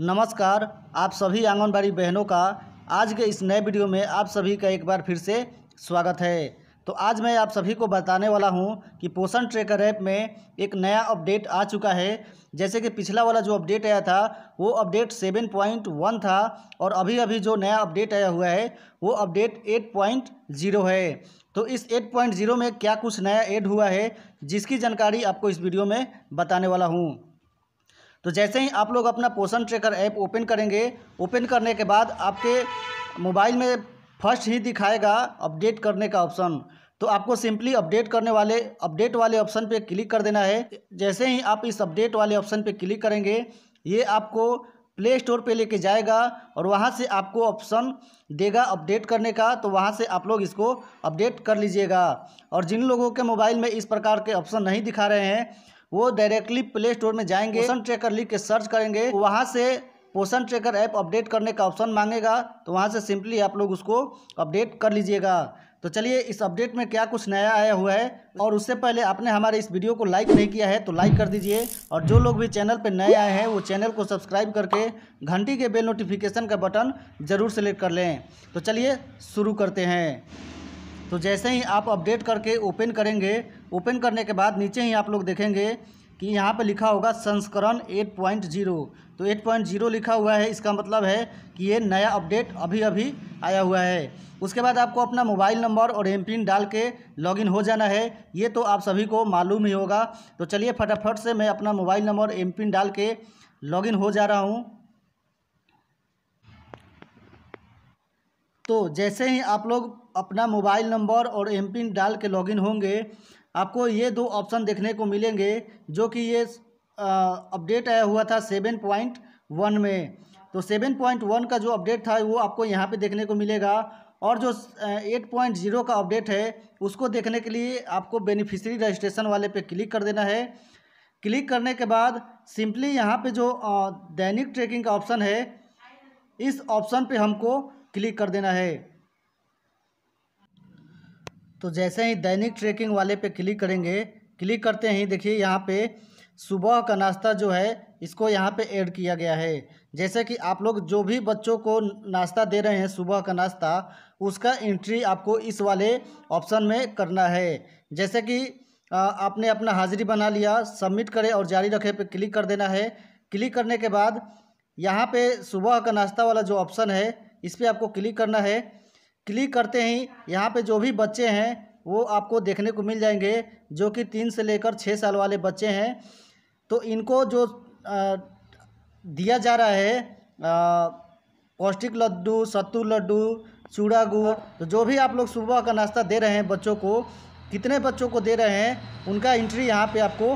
नमस्कार आप सभी आंगनबाड़ी बहनों का आज के इस नए वीडियो में आप सभी का एक बार फिर से स्वागत है तो आज मैं आप सभी को बताने वाला हूं कि पोषण ट्रेकर ऐप में एक नया अपडेट आ चुका है जैसे कि पिछला वाला जो अपडेट आया था वो अपडेट सेवन पॉइंट वन था और अभी अभी जो नया अपडेट आया हुआ है वो अपडेट एट पॉइंट जीरो है तो इस एट पॉइंट जीरो में क्या कुछ नया ऐड हुआ है जिसकी जानकारी आपको इस वीडियो में बताने वाला हूँ तो जैसे ही आप लोग अपना पोषण ट्रेकर ऐप ओपन करेंगे ओपन करने के बाद आपके मोबाइल में फर्स्ट ही दिखाएगा अपडेट करने का ऑप्शन तो आपको सिंपली अपडेट करने वाले अपडेट वाले ऑप्शन पे क्लिक कर देना है जैसे ही आप इस अपडेट वाले ऑप्शन पे क्लिक करेंगे ये आपको प्ले स्टोर पे लेके जाएगा और वहाँ से आपको ऑप्शन देगा अपडेट करने का तो वहाँ से आप लोग इसको अपडेट कर लीजिएगा और जिन लोगों के मोबाइल में इस प्रकार के ऑप्शन नहीं दिखा रहे हैं वो डायरेक्टली प्ले स्टोर में जाएंगे पोषण ट्रेकर लिख के सर्च करेंगे वहाँ से पोषण ट्रेकर ऐप अपडेट करने का ऑप्शन मांगेगा तो वहाँ से सिंपली आप लोग उसको अपडेट कर लीजिएगा तो चलिए इस अपडेट में क्या कुछ नया आया हुआ है और उससे पहले आपने हमारे इस वीडियो को लाइक नहीं किया है तो लाइक कर दीजिए और जो लोग भी चैनल पर नए आए हैं वो चैनल को सब्सक्राइब करके घंटी के बेल नोटिफिकेशन का बटन ज़रूर सेलेक्ट कर लें तो चलिए शुरू करते हैं तो जैसे ही आप अपडेट करके ओपन करेंगे ओपन करने के बाद नीचे ही आप लोग देखेंगे कि यहाँ पे लिखा होगा संस्करण 8.0 तो 8.0 लिखा हुआ है इसका मतलब है कि ये नया अपडेट अभी अभी आया हुआ है उसके बाद आपको अपना मोबाइल नंबर और एम पिन डाल के लॉगिन हो जाना है ये तो आप सभी को मालूम ही होगा तो चलिए फटाफट से मैं अपना मोबाइल नंबर एम पिन डाल के लॉगिन हो जा रहा हूँ तो जैसे ही आप लोग अपना मोबाइल नंबर और एम पिन डाल के लॉगिन होंगे आपको ये दो ऑप्शन देखने को मिलेंगे जो कि ये अपडेट आया हुआ था सेवन पॉइंट वन में तो सेवन पॉइंट वन का जो अपडेट था वो आपको यहाँ पे देखने को मिलेगा और जो एट पॉइंट ज़ीरो का अपडेट है उसको देखने के लिए आपको बेनिफिशरी रजिस्ट्रेशन वाले पे क्लिक कर देना है क्लिक करने के बाद सिंपली यहाँ पे जो दैनिक ट्रैकिंग का ऑप्शन है इस ऑप्शन पे हमको क्लिक कर देना है तो जैसे ही दैनिक ट्रैकिंग वाले पे क्लिक करेंगे क्लिक करते ही देखिए यहाँ पे सुबह का नाश्ता जो है इसको यहाँ पे ऐड किया गया है जैसे कि आप लोग जो भी बच्चों को नाश्ता दे रहे हैं सुबह का नाश्ता उसका एंट्री आपको इस वाले ऑप्शन में करना है जैसे कि आपने अपना हाजिरी बना लिया सबमिट करें और जारी रखें पे क्लिक कर देना है क्लिक करने के बाद यहाँ पे सुबह का नाश्ता वाला जो ऑप्शन है इस पर आपको क्लिक करना है क्लिक करते ही यहाँ पे जो भी बच्चे हैं वो आपको देखने को मिल जाएंगे जो कि तीन से लेकर छः साल वाले बच्चे हैं तो इनको जो आ, दिया जा रहा है पौष्टिक लड्डू सत्तू लड्डू चूड़ा गुड़ तो जो भी आप लोग सुबह का नाश्ता दे रहे हैं बच्चों को कितने बच्चों को दे रहे हैं उनका एंट्री यहाँ पे आपको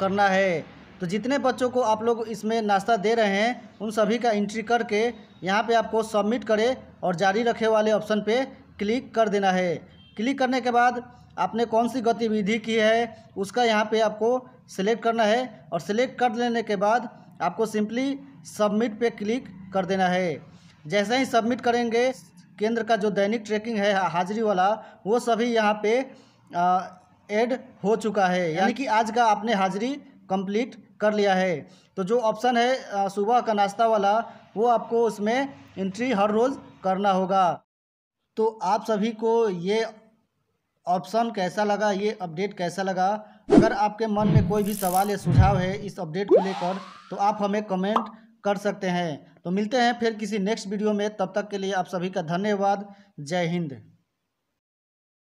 करना है तो जितने बच्चों को आप लोग इसमें नाश्ता दे रहे हैं उन सभी का एंट्री करके यहाँ पे आपको सबमिट करें और जारी रखे वाले ऑप्शन पे क्लिक कर देना है क्लिक करने के बाद आपने कौन सी गतिविधि की है उसका यहाँ पे आपको सिलेक्ट करना है और सिलेक्ट कर लेने के बाद आपको सिंपली सबमिट पे क्लिक कर देना है जैसे ही सबमिट करेंगे केंद्र का जो दैनिक ट्रैकिंग है हाजिरी वाला वो सभी यहाँ पे ऐड हो चुका है यानी कि आज का आपने हाजिरी कंप्लीट कर लिया है तो जो ऑप्शन है सुबह का नाश्ता वाला वो आपको उसमें एंट्री हर रोज़ करना होगा तो आप सभी को ये ऑप्शन कैसा लगा ये अपडेट कैसा लगा अगर आपके मन में कोई भी सवाल या सुझाव है इस अपडेट को लेकर तो आप हमें कमेंट कर सकते हैं तो मिलते हैं फिर किसी नेक्स्ट वीडियो में तब तक के लिए आप सभी का धन्यवाद जय हिंद